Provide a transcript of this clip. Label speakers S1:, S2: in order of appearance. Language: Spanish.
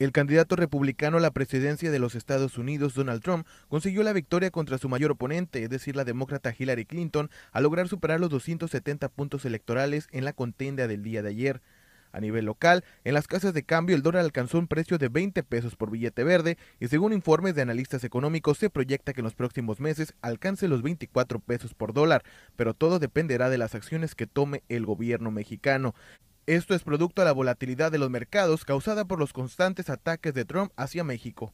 S1: El candidato republicano a la presidencia de los Estados Unidos, Donald Trump, consiguió la victoria contra su mayor oponente, es decir, la demócrata Hillary Clinton, al lograr superar los 270 puntos electorales en la contienda del día de ayer. A nivel local, en las casas de cambio el dólar alcanzó un precio de 20 pesos por billete verde y según informes de analistas económicos se proyecta que en los próximos meses alcance los 24 pesos por dólar, pero todo dependerá de las acciones que tome el gobierno mexicano. Esto es producto de la volatilidad de los mercados causada por los constantes ataques de Trump hacia México.